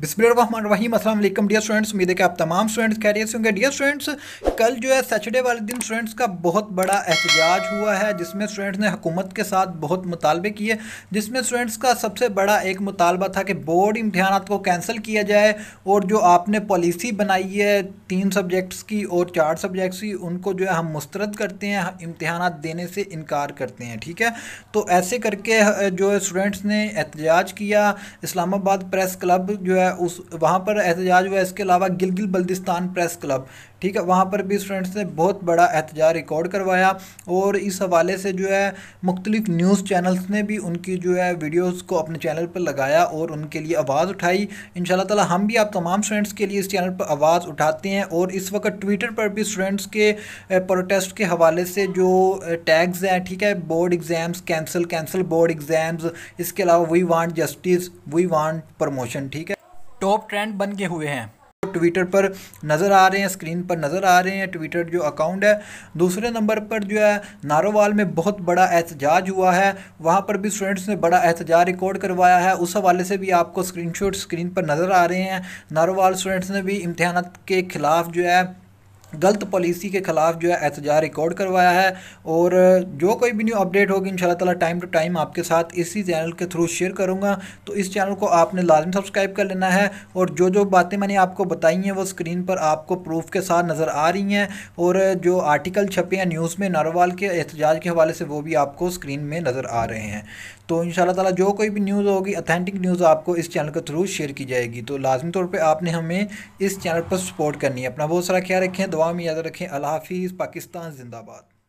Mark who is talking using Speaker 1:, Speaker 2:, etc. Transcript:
Speaker 1: बिस्मिल्लाम Aslam dear students उम्मीद है कि आप तमाम स्टूडेंट्स कह से होंगे डियर स्टूडेंट्स कल जो है सैटरडे वाले दिन स्टूडेंट्स का बहुत बड़ा एहतजाज हुआ है जिसमें स्टूडेंट्स ने हुकूमत के साथ बहुत मुतालबे किए जिसमें स्टूडेंट्स का सबसे बड़ा एक मुतालबा था कि बोर्ड इम्तहान को कैंसिल किया जाए और जो आपने पॉलिसी बनाई है तीन सब्जेक्ट्स की और चार सब्जेक्ट्स की उनको जो है हम मुस्रद करते हैं इम्तहान देने से इनकार करते हैं ठीक है तो ऐसे करके जो है स्टूडेंट्स ने एहतजाज किया इस्लामाबाद प्रेस क्लब जो है उस वहाँ पर एहतजाज हुआ इसके अलावा गिलगिल बल्दिस्तान प्रेस क्लब ठीक है वहाँ पर भी स्टूडेंट्स ने बहुत बड़ा एहतजा रिकॉर्ड करवाया और इस हवाले से जो है मुख्तलिफ न्यूज़ चैनल्स ने भी उनकी जो है वीडियोज़ को अपने चैनल पर लगाया और उनके लिए आवाज़ उठाई इन ताला हम भी आप तमाम स्टूडेंट्स के लिए इस चैनल पर आवाज़ उठाते हैं और इस वक्त ट्विटर पर भी स्टूडेंट्स के प्रोटेस्ट के हवाले से जो टैग्स हैं ठीक है board exams cancel cancel board exams इसके अलावा we want justice we want promotion ठीक है टॉप ट्रेंड बन के हुए हैं ट्विटर पर नज़र आ रहे हैं स्क्रीन पर नज़र आ रहे हैं ट्विटर जो अकाउंट है दूसरे नंबर पर जो है नारोवाल में बहुत बड़ा एहतजाज हुआ है वहाँ पर भी स्टूडेंट्स ने बड़ा एहतजाज रिकॉर्ड करवाया है उस हवाले से भी आपको स्क्रीनशॉट स्क्रीन पर नज़र आ रहे हैं नारोवाल स्टूडेंट्स ने भी इम्तहान के ख़िलाफ़ जो है गलत पॉलिसी के ख़िलाफ़ जो है एहतजा रिकॉर्ड करवाया है और जो कोई भी न्यू अपडेट होगी इन ताला टाइम टू टाइम आपके साथ इसी चैनल के थ्रू शेयर करूँगा तो इस चैनल को आपने लाजमी सब्सक्राइब कर लेना है और जो जो बातें मैंने आपको बताई हैं वो स्क्रीन पर आपको प्रूफ के साथ नज़र आ रही हैं और जो आर्टिकल छपे हैं न्यूज़ में नरवाल के एहतजाज के हवाले से वो भी आपको स्क्रीन में नज़र आ रहे हैं तो इन ताला जो कोई भी न्यूज़ होगी अथेंटिक न्यूज़ आपको इस चैनल के थ्रू शेयर की जाएगी तो लाजमी तौर पर आपने हमें इस चैनल पर सपोर्ट करनी है अपना बहुत सारा ख्याल रखें दुआ में याद रखें अल्लाह हाफिज़ पाकिस्तान जिंदाबाद